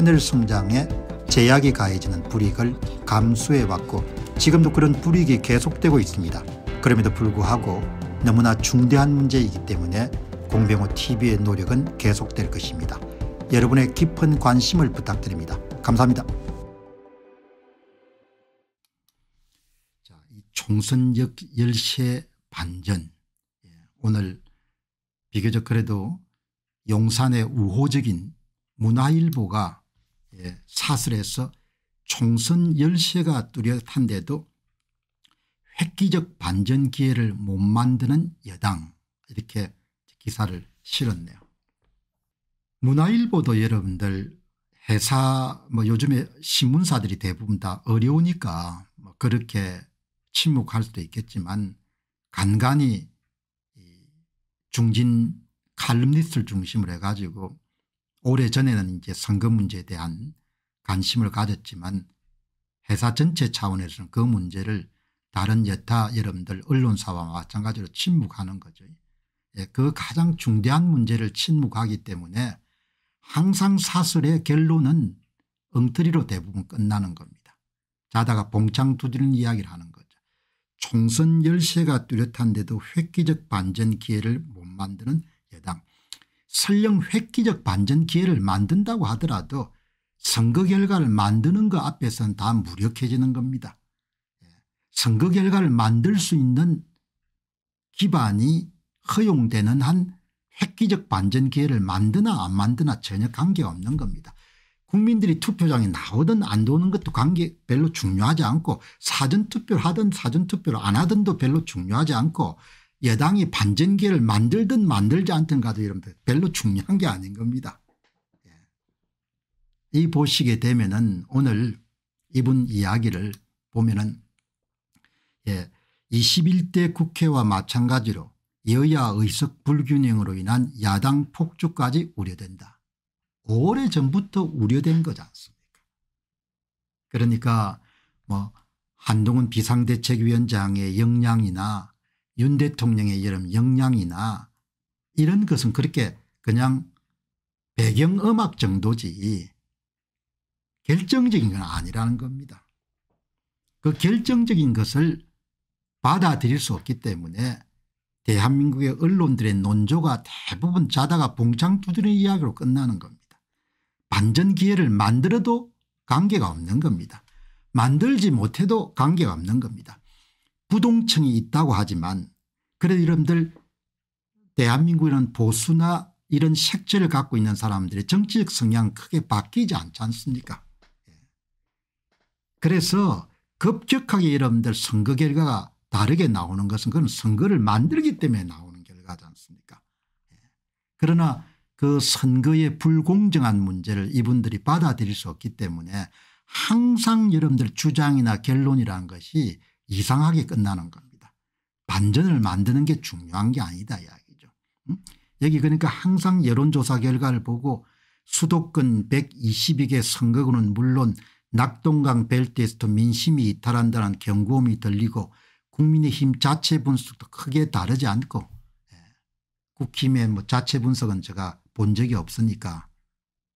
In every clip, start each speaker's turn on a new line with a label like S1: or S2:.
S1: 하늘 성장에 제약이 가해지는 불이익을 감수해왔고 지금도 그런 불이익이 계속되고 있습니다. 그럼에도 불구하고 너무나 중대한 문제이기 때문에 공병호 TV의 노력은 계속될 것입니다. 여러분의 깊은 관심을 부탁드립니다. 감사합니다. 자, 이 총선역 10시의 반전. 예, 오늘 비교적 그래도 용산의 우호적인 문화일보가 예, 사설에서 총선 열쇠가 뚜렷한데도 획기적 반전 기회를 못 만드는 여당 이렇게 기사를 실었네요. 문화일보도 여러분들 회사 뭐 요즘에 신문사들이 대부분 다 어려우니까 뭐 그렇게 침묵할 수도 있겠지만 간간히 중진 칼럼니스트를 중심으로 해가지고 오래전에는 이제 선거 문제에 대한 관심을 가졌지만 회사 전체 차원에서는 그 문제를 다른 여타 여러분들 언론사와 마찬가지로 침묵하는 거죠. 예, 그 가장 중대한 문제를 침묵하기 때문에 항상 사설의 결론은 엉터리로 대부분 끝나는 겁니다. 자다가 봉창 두드리는 이야기를 하는 거죠. 총선 열쇠가 뚜렷한데도 획기적 반전 기회를 못 만드는 여당. 설령 획기적 반전 기회를 만든다고 하더라도 선거 결과를 만드는 것 앞에서는 다 무력해지는 겁니다. 선거 결과를 만들 수 있는 기반이 허용되는 한 획기적 반전 기회를 만드나 안 만드나 전혀 관계없는 겁니다. 국민들이 투표장에 나오든 안 나오는 것도 관계 별로 중요하지 않고 사전투표를 하든 사전투표를 안 하든도 별로 중요하지 않고 여당이 반전기를 만들든 만들지 않든 가도 이런 별로 중요한 게 아닌 겁니다. 예. 이 보시게 되면은 오늘 이분 이야기를 보면은 예, 21대 국회와 마찬가지로 여야 의석 불균형으로 인한 야당 폭주까지 우려된다. 오래전부터 우려된 거지 않습니까 그러니까 뭐 한동훈 비상대책위원장의 역량이나 윤 대통령의 이런 영향이나 이런 것은 그렇게 그냥 배경음악 정도지 결정적인 건 아니라는 겁니다. 그 결정적인 것을 받아들일 수 없기 때문에 대한민국의 언론들의 논조가 대부분 자다가 봉창 두드리는 이야기로 끝나는 겁니다. 반전 기회를 만들어도 관계가 없는 겁니다. 만들지 못해도 관계가 없는 겁니다. 부동층이 있다고 하지만 그래서 여러분들 대한민국이는 보수나 이런 색채를 갖고 있는 사람들의 정치적 성향 크게 바뀌지 않지 않습니까 예. 그래서 급격하게 여러분들 선거 결과가 다르게 나오는 것은 그건 선거를 만들기 때문에 나오는 결과지 않습니까 예. 그러나 그 선거의 불공정한 문제를 이분들이 받아들일 수 없기 때문에 항상 여러분들 주장이나 결론이라는 것이 이상하게 끝나는 겁니다. 반전을 만드는 게 중요한 게 아니다 이야기죠. 음? 여기 그러니까 항상 여론조사 결과를 보고 수도권 122개 선거구는 물론 낙동강 벨트에서도 민심이 이탈한다는 경고음이 들리고 국민의힘 자체 분석도 크게 다르지 않고 예. 국힘의 뭐 자체 분석은 제가 본 적이 없으니까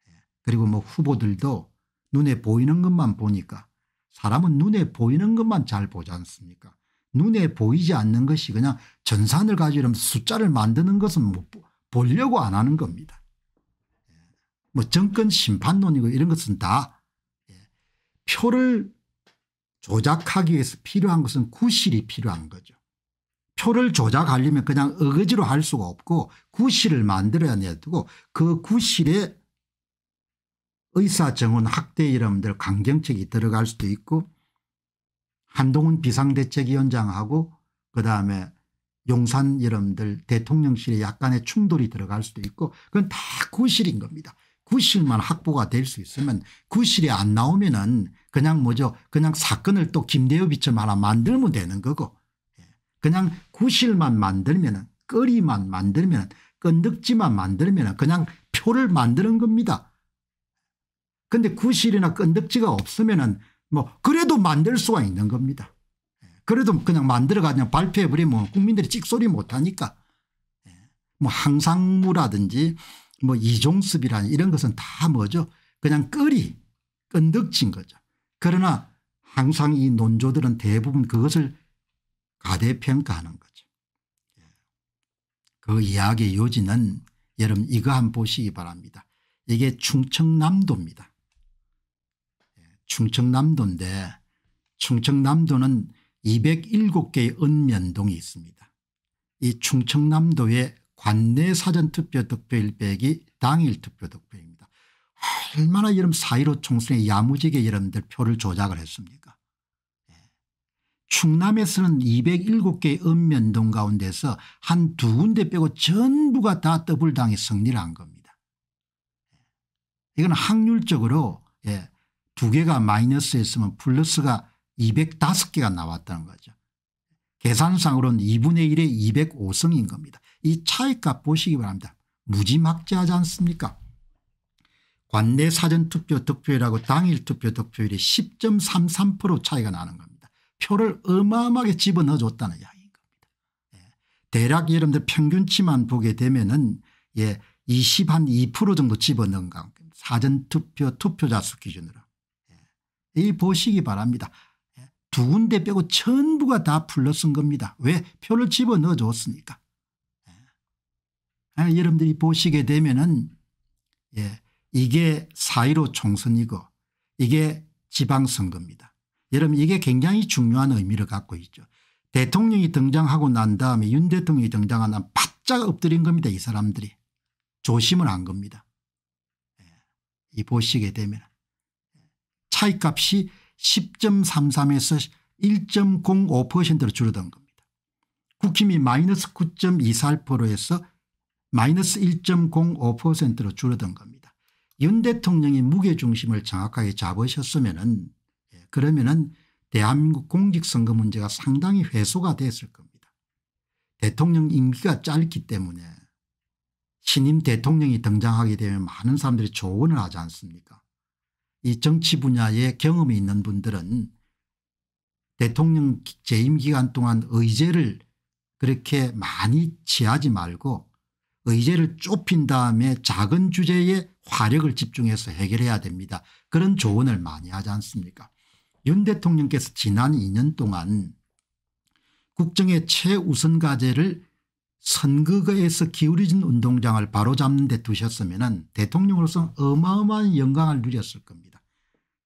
S1: 예. 그리고 뭐 후보들도 눈에 보이는 것만 보니까 사람은 눈에 보이는 것만 잘 보지 않습니까 눈에 보이지 않는 것이 그냥 전산을 가지려 숫자를 만드는 것은 못 보려고 안 하는 겁니다. 예. 뭐 정권 심판론이고 이런 것은 다 예. 표를 조작하기 위해서 필요한 것은 구실이 필요한 거죠. 표를 조작하려면 그냥 어거지로 할 수가 없고 구실을 만들어야 내고그 구실에 의사정원 학대 이름들 강경책이 들어갈 수도 있고 한동훈 비상대책위원장하고 그다음에 용산 여러분들 대통령실에 약간의 충돌이 들어갈 수도 있고 그건 다 구실인 겁니다. 구실만 확보가 될 수 있으면 구실이 안 나오면 은 그냥 뭐죠 그냥 사건을 또 김대엽이처럼 하나 만들면 되는 거고 예. 그냥 구실만 만들면 은 거리만 만들면 은 끈덕지만 만들면 은 그냥 표를 만드는 겁니다. 근데 구실이나 끈덕지가 없으면 은뭐 그래도 만들 수가 있는 겁니다. 그래도 그냥 만들어가 그 발표해버리면 국민들이 찍소리 못하니까 뭐 항상무라든지 뭐 이종습이라는 이런 것은 다 뭐죠 그냥 끌이 끈덕진 거죠. 그러나 항상 이 논조들은 대부분 그것을 가대평가하는 거죠. 그 이야기의 요지는 여러분 이거 한번 보시기 바랍니다. 이게 충청남도입니다. 충청남도인데 충청남도는 207개의 읍면동이 있습니다. 이 충청남도의 관내 사전투표 득표일 빼기 당일 투표 득표입니다. 얼마나 이런 4.15 총선에 야무지게 여러분들 표를 조작을 했습니까 예. 충남에서는 207개의 읍면동 가운데서 한 두 군데 빼고 전부가 다 더블당이 승리를 한 겁니다. 예. 이건 확률적으로 예, 두 개가 마이너스였으면 플러스가 205개가 나왔다는 거죠. 계산상으로는 2분의 1에 205성인 겁니다. 이 차이값 보시기 바랍니다. 무지막지하지 않습니까? 관내 사전투표 득표율하고 당일 투표 득표율이 10.33% 차이가 나는 겁니다. 표를 어마어마하게 집어넣어줬다는 이야기인 겁니다. 예. 대략 여러분들 평균치만 보게 되면 은 예, 20 한 2% 정도 집어넣은 겁니다. 사전투표 투표자 수 기준으로. 이 보시기 바랍니다. 두 군데 빼고 전부가 다 풀러쓴 겁니다. 왜? 표를 집어넣어 줬으니까. 예. 아, 여러분들이 보시게 되면은 예, 이게 4.15 총선이고 이게 지방선거입니다. 여러분 이게 굉장히 중요한 의미를 갖고 있죠. 대통령이 등장하고 난 다음에 윤 대통령이 등장한 다음 바짝 엎드린 겁니다. 이 사람들이. 조심을 한 겁니다. 예, 이 보시게 되면 차이값이 10.33에서 1.05%로 줄어든 겁니다. 국힘이 마이너스 9.24%에서 마이너스 1.05%로 줄어든 겁니다. 윤 대통령이 무게중심을 정확하게 잡으셨으면 은 예, 그러면 은 대한민국 공직선거 문제가 상당히 회소가 됐을 겁니다. 대통령 임기가 짧기 때문에 신임 대통령이 등장하게 되면 많은 사람들이 조언을 하지 않습니까 이 정치 분야에 경험이 있는 분들은 대통령 재임 기간 동안 의제를 그렇게 많이 취하지 말고 의제를 좁힌 다음에 작은 주제에 화력을 집중해서 해결해야 됩니다. 그런 조언을 많이 하지 않습니까 윤 대통령께서 지난 2년 동안 국정의 최우선 과제를 선거에서 기울어진 운동장을 바로잡는 데 두셨으면 대통령으로서 어마어마한 영광을 누렸을 겁니다.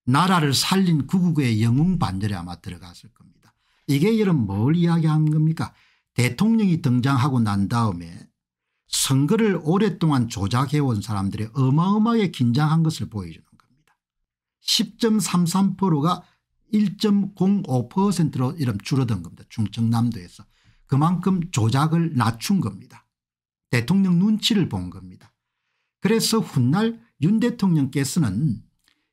S1: 나라를 살린 구국의 영웅 반열에 아마 들어갔을 겁니다. 이게 이런 분뭘이야기하 겁니까 대통령이 등장하고 난 다음에 선거를 오랫동안 조작해온 사람들의 어마어마하게 긴장한 것을 보여주는 겁니다. 10.33%가 1.05%로 이런 줄어든 겁니다. 충청남도에서 그만큼 조작을 낮춘 겁니다. 대통령 눈치를 본 겁니다. 그래서 훗날 윤 대통령께서는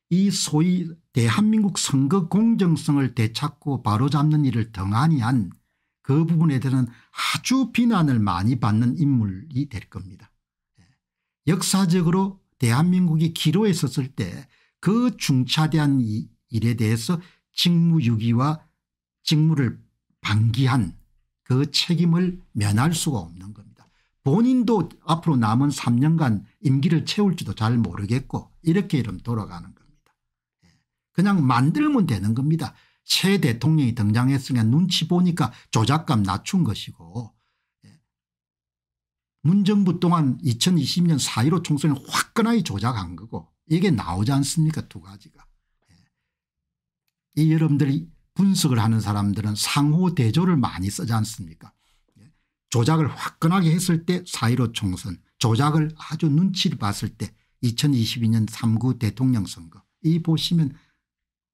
S1: 이 소위 대한민국 선거 공정성을 되찾고 바로잡는 일을 등한히 한그 부분에 대한 아주 비난을 많이 받는 인물이 될 겁니다. 예. 역사적으로 대한민국이 기로에 섰을 때 그 중차대한 일에 대해서 직무유기와 직무를 방기한 그 책임을 면할 수가 없는 겁니다. 본인도 앞으로 남은 3년간 임기를 채울지도 잘 모르겠고 이렇게 이름 돌아가는 겁니다. 예. 그냥 만들면 되는 겁니다. 새 대통령이 등장했으니 눈치 보니까 조작감 낮춘 것이고 예. 문정부 동안 2020년 4.15 총선을 화끈하게 조작한 거고 이게 나오지 않습니까 두 가지가. 예. 이 여러분들이 분석을 하는 사람들은 상호 대조를 많이 쓰지 않습니까 조작을 화끈하게 했을 때 사일오 총선 조작을 아주 눈치를 봤을 때 2022년 3구 대통령 선거 이 보시면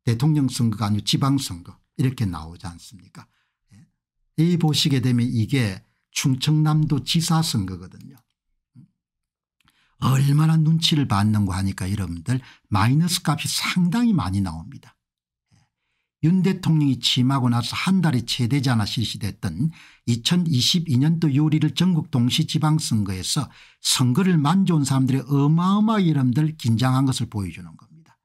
S1: 대통령 선거가 아니고 지방선거 이렇게 나오지 않습니까 이 보시게 되면 이게 충청남도 지사선거거든요. 얼마나 눈치를 받는고 하니까 여러분들 마이너스 값이 상당히 많이 나옵니다. 윤 대통령이 취임하고 나서 한 달이 채 되지 않아 실시됐던 2022년도 요리를 전국 동시지방선거에서 선거를 만져온 사람들의 어마어마한 이름들 긴장한 것을 보여주는 겁니다.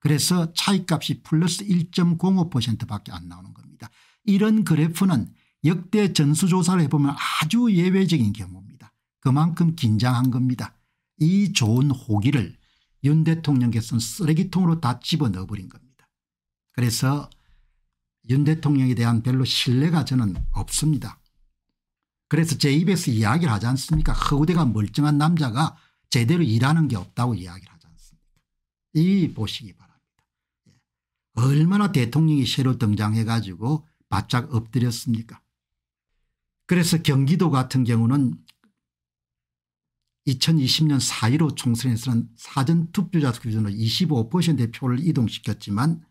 S1: 그래서 차이값이 플러스 1.05%밖에 안 나오는 겁니다. 이런 그래프는 역대 전수조사를 해보면 아주 예외적인 경우입니다. 그만큼 긴장한 겁니다. 이 좋은 호기를 윤 대통령께서는 쓰레기통으로 다 집어넣어버린 겁니다. 그래서 윤 대통령에 대한 별로 신뢰가 저는 없습니다. 그래서 제 입에서 이야기를 하지 않습니까 허우대가 멀쩡한 남자가 제대로 일하는 게 없다고 이야기를 하지 않습니까 이 보시기 바랍니다. 예. 얼마나 대통령이 새로 등장해 가지고 바짝 엎드렸습니까 그래서 경기도 같은 경우는 2020년 4.15 총선에서는 사전투표자 기준으로 25%의 표를 이동시켰지만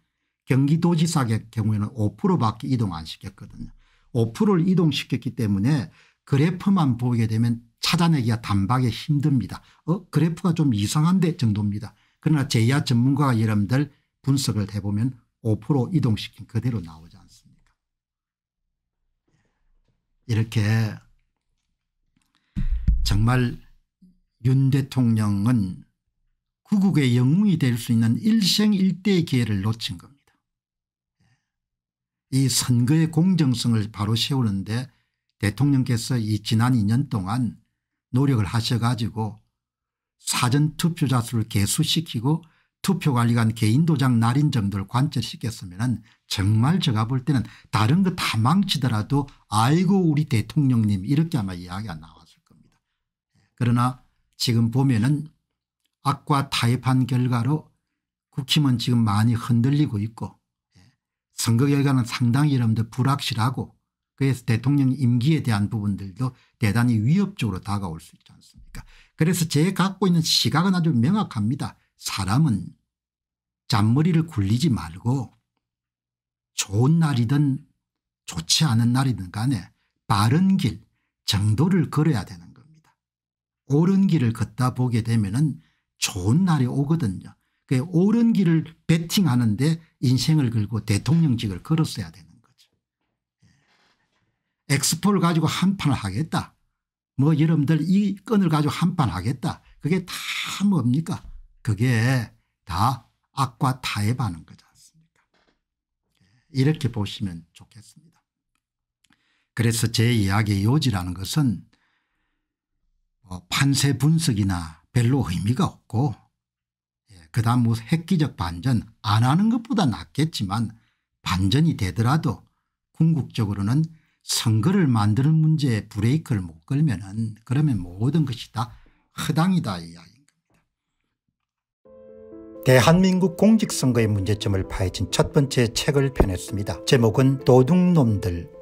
S1: 경기도지사의 경우에는 5%밖에 이동 안 시켰거든요. 5%를 이동시켰기 때문에 그래프만 보게 되면 찾아내기가 단박에 힘듭니다. 어 그래프가 좀 이상한데 정도입니다. 그러나 제야 전문가 여러분들 분석을 해보면 5% 이동시킨 그대로 나오지 않습니까 이렇게 정말 윤 대통령은 구국의 영웅이 될 수 있는 일생일대의 기회를 놓친 겁니다. 이 선거의 공정성을 바로 세우는데 대통령께서 이 지난 2년 동안 노력을 하셔가지고 사전투표자 수를 개수시키고 투표관리관 개인도장 날인 정도를 관철시켰으면 정말 제가 볼 때는 다른 거 다 망치더라도 아이고 우리 대통령님 이렇게 아마 이야기가 나왔을 겁니다. 그러나 지금 보면은 악과 타협한 결과로 국힘은 지금 많이 흔들리고 있고 선거 결과는 상당히 여러분들 불확실하고 그래서 대통령 임기에 대한 부분들도 대단히 위협적으로 다가올 수 있지 않습니까 그래서 제 갖고 있는 시각은 아주 명확합니다. 사람은 잔머리를 굴리지 말고 좋은 날이든 좋지 않은 날이든 간에 바른 길 정도를 걸어야 되는 겁니다. 옳은 길을 걷다 보게 되면 은 좋은 날이 오거든요. 그 옳은 길을 베팅하는데 인생을 걸고 대통령직을 걸었어야 되는 거죠. 예. 엑스포를 가지고 한판을 하겠다. 뭐 여러분들 이 건을 가지고 한판 하겠다. 그게 다 뭡니까? 그게 다 악과 타협하는 거지 않습니까? 예. 이렇게 보시면 좋겠습니다. 그래서 제 이야기의 요지라는 것은 뭐 판세 분석이나 별로 의미가 없고 그다음 뭐 획기적 반전 안 하는 것보다 낫겠지만 반전이 되더라도 궁극적으로는 선거를 만드는 문제에 브레이크를 못 걸면 은 그러면 모든 것이 다 허당이다 이야기인 겁니다. 대한민국 공직선거의 문제점을 파헤친 첫 번째 책을 펴냈습니다. 제목은 도둑놈들